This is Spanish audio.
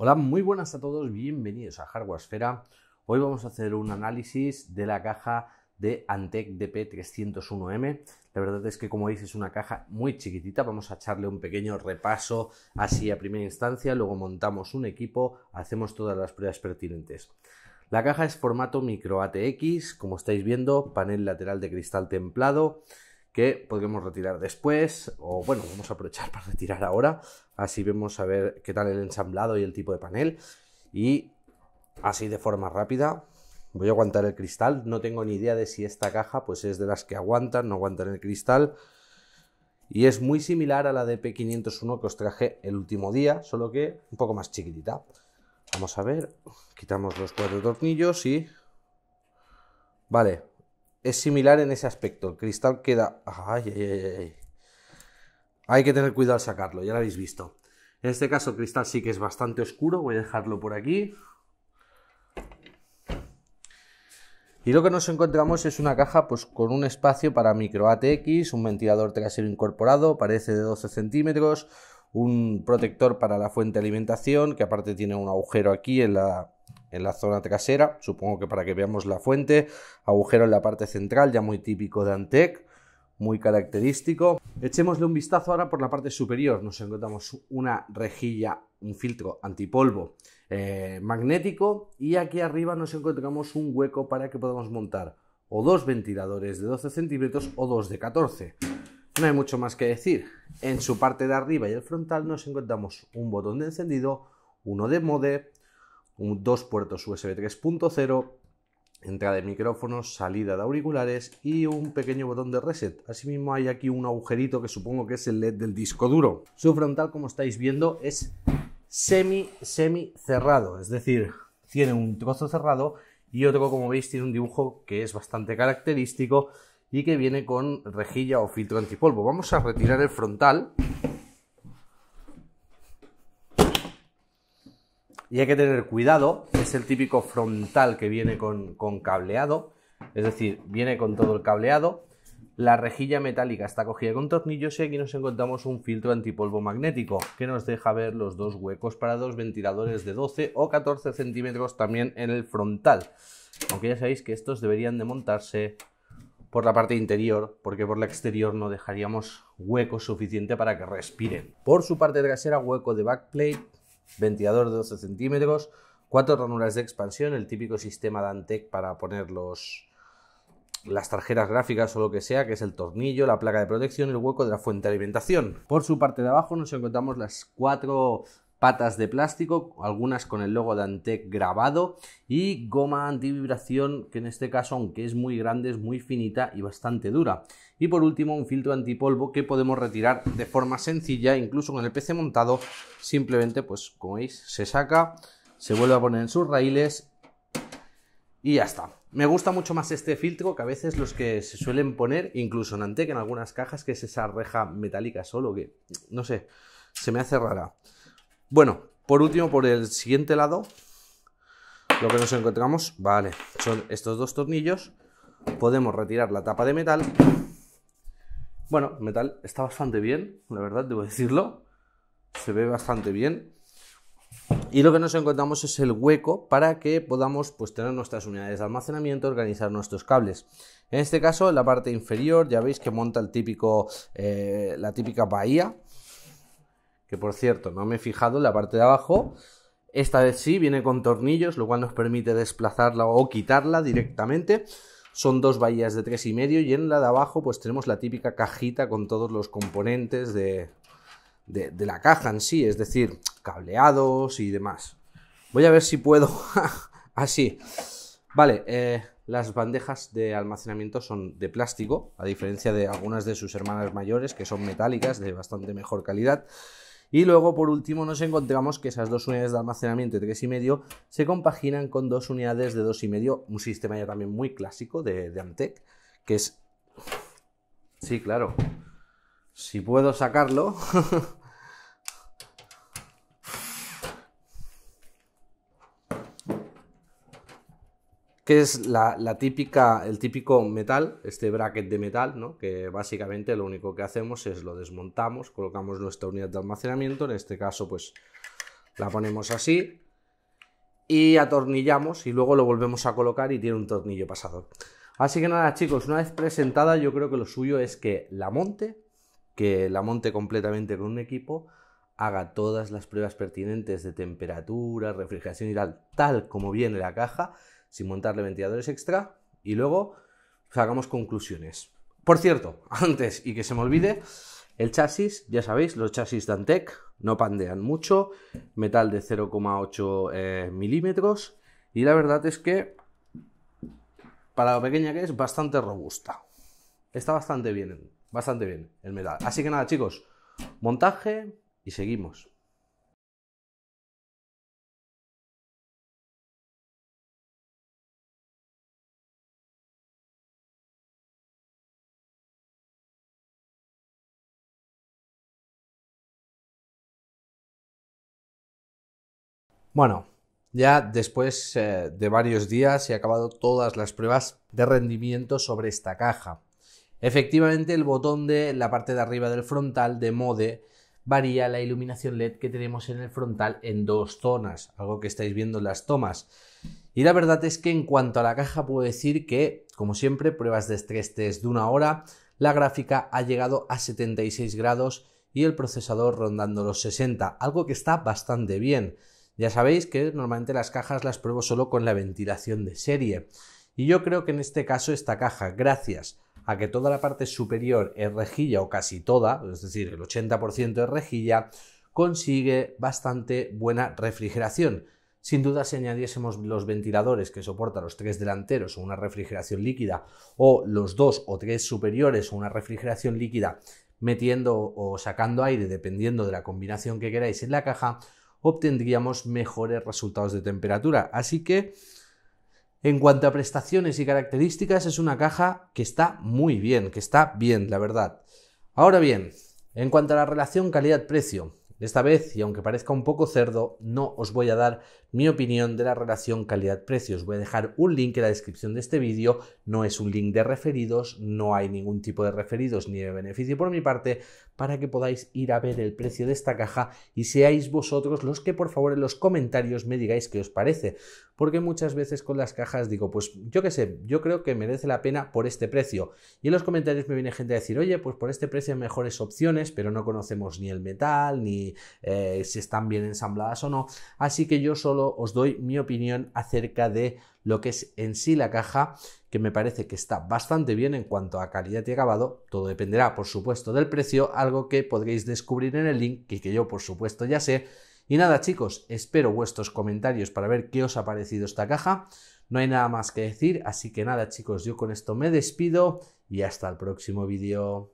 Hola, muy buenas a todos, bienvenidos a Hardware Sfera. Hoy vamos a hacer un análisis de la caja de Antec DP301M. La verdad es que, como veis, es una caja muy chiquitita. Vamos a echarle un pequeño repaso así a primera instancia, luego montamos un equipo, hacemos todas las pruebas pertinentes. La caja es formato micro ATX, como estáis viendo, panel lateral de cristal templado, que podremos retirar después, o bueno, vamos a aprovechar para retirar ahora, así vemos a ver qué tal el ensamblado y el tipo de panel, y así de forma rápida, voy a aguantar el cristal, no tengo ni idea de si esta caja pues es de las que aguantan, no aguantan el cristal, y es muy similar a la de P501 que os traje el último día, solo que un poco más chiquitita. Vamos a ver, quitamos los cuatro tornillos y... Vale, es similar en ese aspecto. El cristal queda... Ay, ay, ay, Hay que tener cuidado al sacarlo, ya lo habéis visto. En este caso el cristal sí que es bastante oscuro, voy a dejarlo por aquí. Y lo que nos encontramos es una caja pues, con un espacio para micro ATX, un ventilador trasero incorporado, parece de 12 centímetros, un protector para la fuente de alimentación, que aparte tiene un agujero aquí en la, en la zona trasera, supongo que para que veamos la fuente, agujero en la parte central, ya muy típico de Antec, muy característico. Echémosle un vistazo ahora por la parte superior, nos encontramos una rejilla, un filtro antipolvo eh, magnético y aquí arriba nos encontramos un hueco para que podamos montar o dos ventiladores de 12 centímetros o dos de 14. No hay mucho más que decir. En su parte de arriba y el frontal nos encontramos un botón de encendido, uno de mode, dos puertos USB 3.0, entrada de micrófonos, salida de auriculares y un pequeño botón de reset. Asimismo hay aquí un agujerito que supongo que es el LED del disco duro. Su frontal, como estáis viendo, es semi, semi cerrado, es decir, tiene un trozo cerrado y otro, como veis, tiene un dibujo que es bastante característico y que viene con rejilla o filtro antipolvo. Vamos a retirar el frontal y hay que tener cuidado, es el típico frontal que viene con, cableado, es decir, viene con todo el cableado, la rejilla metálica está cogida con tornillos y aquí nos encontramos un filtro antipolvo magnético que nos deja ver los dos huecos para dos ventiladores de 12 o 14 centímetros también en el frontal. Aunque ya sabéis que estos deberían de montarse por la parte interior porque por la exterior no dejaríamos hueco suficiente para que respiren. Por su parte trasera hueco de backplate ventilador de 12 centímetros, cuatro ranuras de expansión, el típico sistema Dantec para poner los, las tarjetas gráficas o lo que sea, que es el tornillo, la placa de protección y el hueco de la fuente de alimentación. Por su parte de abajo nos encontramos las cuatro patas de plástico, algunas con el logo de Antec grabado y goma antivibración que en este caso, aunque es muy grande, es muy finita y bastante dura. Y por último, un filtro antipolvo que podemos retirar de forma sencilla, incluso con el PC montado, simplemente pues como veis se saca, se vuelve a poner en sus raíles y ya está. Me gusta mucho más este filtro que a veces los que se suelen poner, incluso en Antec, en algunas cajas, que es esa reja metálica solo, que no sé, se me hace rara. Bueno, por último, por el siguiente lado, lo que nos encontramos, vale, son estos dos tornillos. Podemos retirar la tapa de metal. Bueno, metal está bastante bien, la verdad, debo decirlo. Se ve bastante bien. Y lo que nos encontramos es el hueco para que podamos pues, tener nuestras unidades de almacenamiento, organizar nuestros cables. En este caso, en la parte inferior, ya veis que monta el típico, eh, la típica bahía que por cierto no me he fijado en la parte de abajo. Esta vez sí, viene con tornillos, lo cual nos permite desplazarla o quitarla directamente. Son dos bahías de 3,5 y en la de abajo pues tenemos la típica cajita con todos los componentes de, de, la caja en sí, es decir, cableados y demás. Voy a ver si puedo así. Vale, eh, las bandejas de almacenamiento son de plástico, a diferencia de algunas de sus hermanas mayores que son metálicas de bastante mejor calidad. Y luego, por último, nos encontramos que esas dos unidades de almacenamiento de 3,5 se compaginan con dos unidades de 2,5, un sistema ya también muy clásico de, de Antec, que es... Sí, claro. Si puedo sacarlo... que es la, típica, el típico metal, este bracket de metal, ¿no? que básicamente lo único que hacemos es lo desmontamos, colocamos nuestra unidad de almacenamiento, en este caso pues la ponemos así y atornillamos y luego lo volvemos a colocar y tiene un tornillo pasador. Así que nada chicos, una vez presentada yo creo que lo suyo es que la monte, que la monte completamente con un equipo, haga todas las pruebas pertinentes de temperatura, refrigeración y tal, tal como viene la caja sin montarle ventiladores extra y luego sacamos conclusiones. Por cierto, antes y que se me olvide, el chasis, ya sabéis, los chasis Dantec no pandean mucho, metal de 0,8 eh, milímetros y la verdad es que para lo pequeña que es, bastante robusta. Está bastante bien, bastante bien el metal. Así que nada chicos, montaje y seguimos. Bueno, ya después eh, de varios días he acabado todas las pruebas de rendimiento sobre esta caja. Efectivamente, el botón de la parte de arriba del frontal de mode varía la iluminación LED que tenemos en el frontal en dos zonas, algo que estáis viendo en las tomas. Y la verdad es que en cuanto a la caja puedo decir que, como siempre, pruebas de estrés test de una hora, la gráfica ha llegado a 76 grados y el procesador rondando los 60, algo que está bastante bien. Ya sabéis que normalmente las cajas las pruebo solo con la ventilación de serie. Y yo creo que en este caso esta caja, gracias a que toda la parte superior es rejilla o casi toda, es decir, el 80% es rejilla, consigue bastante buena refrigeración. Sin duda, si añadiésemos los ventiladores que soportan los tres delanteros o una refrigeración líquida, o los dos o tres superiores o una refrigeración líquida, metiendo o sacando aire dependiendo de la combinación que queráis en la caja, obtendríamos mejores resultados de temperatura. Así que en cuanto a prestaciones y características es una caja que está muy bien, que está bien, la verdad. Ahora bien, en cuanto a la relación calidad-precio, esta vez, y aunque parezca un poco cerdo, no os voy a dar mi opinión de la relación calidad-precio. Os voy a dejar un link en la descripción de este vídeo. No es un link de referidos, no hay ningún tipo de referidos ni de beneficio por mi parte para que podáis ir a ver el precio de esta caja y seáis vosotros los que por favor en los comentarios me digáis qué os parece. Porque muchas veces con las cajas digo, pues yo qué sé, yo creo que merece la pena por este precio. Y en los comentarios me viene gente a decir, oye, pues por este precio hay mejores opciones, pero no conocemos ni el metal, ni eh, si, están bien ensambladas o no. Así que yo solo os doy mi opinión acerca de lo que es en sí la caja, que me parece que está bastante bien en cuanto a calidad y acabado. Todo dependerá, por supuesto, del precio, algo que podréis descubrir en el link y que yo, por supuesto, ya sé. Y nada chicos, espero vuestros comentarios para ver qué os ha parecido esta caja. No hay nada más que decir, así que nada chicos, yo con esto me despido y hasta el próximo vídeo.